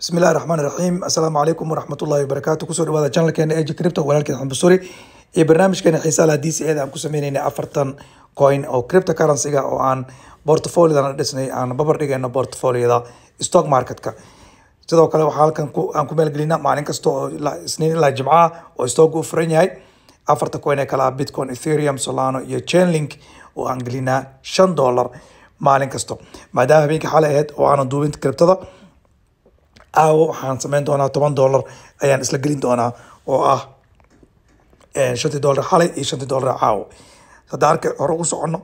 bismillahi raxmaan raxiim assalaamu calaykum waraxmatullahi wabarakaatu kusoo dhawaada janalkeena ee cripto walaalkeed xambasuri iyo barnaamijkeena xiisaha d eeda aan ku sameyneyna afartan coin oo cripto currencyga oo aan portfoliodana dhisnay aan babar dhigayno portfolioda stock marketka sidoo kale waxaa halkan aan ku maalgelina maalin kasta oo isniin ilaa jimcaha oo stoogu u furan yahay afarta coin ee kale ah bitcoin etherium solano iyo chainlink oo aan gelinaa shan dollar maalin kasta maadaama habeenka xalay ahayd oo aanan duubin kriptada caawo waxaan sameyn doonaa toban dollar ayaan isla gelin doonaa oo ah eh, shantii dollar xalay iyo shantii dollar caawo hadda arka hore ugu socono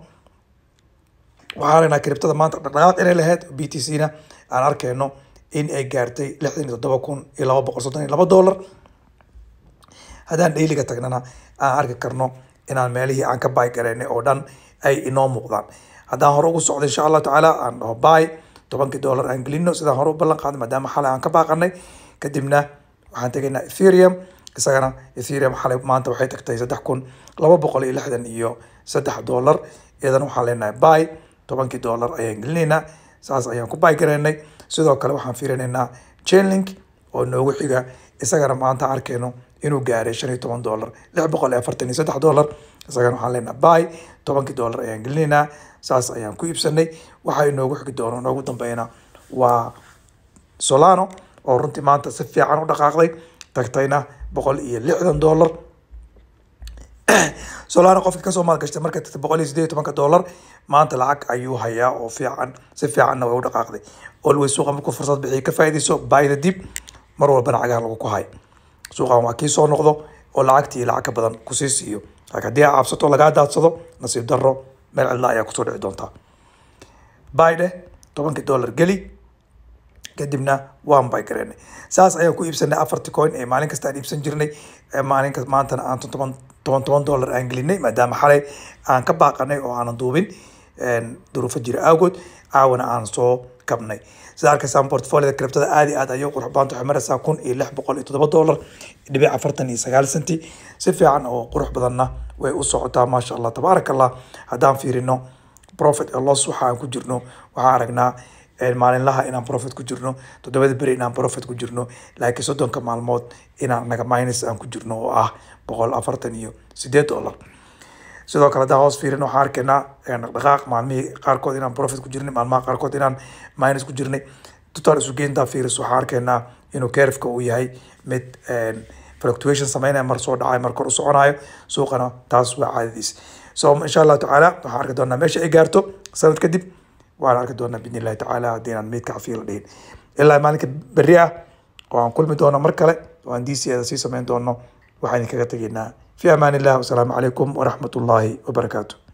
waxaan leenaha kribtada maanta dhaqdhaqaaq inay lahayd b t c na aan arkayno in ay gaartay lixdan iyo toddoba kun iyo laba boqol soddon iyo laba dollar haddaan dhayliga tagnana aan arki karno inaan meelihii aan ka baay garaynay oo dhan ay inoo muuqdaan haddaan hore ugu socdo insha allah tacaala aan dhaho baay tobankii dollar aan gelino sidaa hore u ballan qaadna maadaama xalay aan ka baaqanay kadibna waxaan tegaynaa etherium isagana etherium xalay maanta waxay tagtay saddex kun laba boqol iyo lixdan iyo saddex dollar iyadana waxaan leenahay bay tobankii dollar ayaan gelinaynaa saas ayaan ku baygareynay sidoo kale waxaan fiirinaynaa chainlink oo noogu xiga isagana maanta arkayno inuu gaaray shan iyo toban dollar lix boqol iyo afartan iyo saddex dollar isagana waxaan leenaha bay tobankii dollar ayaan gelinaynaa saas ayaan ku iibsanay waxaa inoogu xigi doono inoogu dambeyna waa solano oo runtii maanta si fiican u dhaqaaqday tagtayna boqol iyo lixdan dollar solano qofkii kasoo maalgashtay marka tagtay boqol iyo siddeed tobanka dollar maanta lacag ayuu hayaa oo fiican si fiicanna way u dhaqaaqday always suuqa markuu fursad bixiya ka faa'iidayso bayda dib mar walbana cagaha lagu ku hayo suuqan waa kii soo noqdo oo lacagtii lacag badan kusii siiyo laakiin haddii caabsato lagaa daadsado nasiib darro meel cidla ayaa kusoo dhici doontaa bideh tobankii dollar geli kadibna waan bay gareynay saas ayaan ku iibsanay afartii coin ee maalin kasta aan iibsan jirnay maalin maantana aan toban toban dollar aan gelinay maadaama xalay aan ka baaqanay oo aanan duubin duruufo jira aagood caawana aan soo kabnay sida arkaysaa portfolida kriptada aad iyo aad ayay qurux badan maraysaa kun iyo lix boqol iyo toddoba dollar dhibic afartan iyo sagaal senti si fiican oo qurux badanna way u socotaa maasha allah tabaaraka allah haddaan fiirino profit ee loss waxa aan ku jirno waxaan aragnaa maalinlaha inaan profit ku jirno toddobada beri inaan profit ku jirno laakiin soddonka maalmood inaan naga minus aan ku jirno oo ah boqol afartan iyo sideed dollar sidoo kale hadaan hoos fiirin waxaan arkaynaa dhaqdhaqaaq maalmihii qaarkood inaan profit ku jirnay maalmaha qaarkood inaan minus ku jirnay total isugeyntaa fiiris waxaan arkaynaa inuu kerifka uu yahay mid fluctuation sameynaya mar soo dhacayo mar kor u soconayo suuqana taas waa caadadiis so insha allahu tacaala waxaan arki doonaa meesha ay gaarto sanad kadib waan arki doonaa bidn illahi tacaala haddii inaan meydka cafiya la dhahin ilaa maalinka berri ah oo kulmi doono mar kale oo aan sii sameyn doono waxaan idinkaga tegaynaa fi amaan illah wasalaamu calaykum waraxmat ullaahi wabarakaatu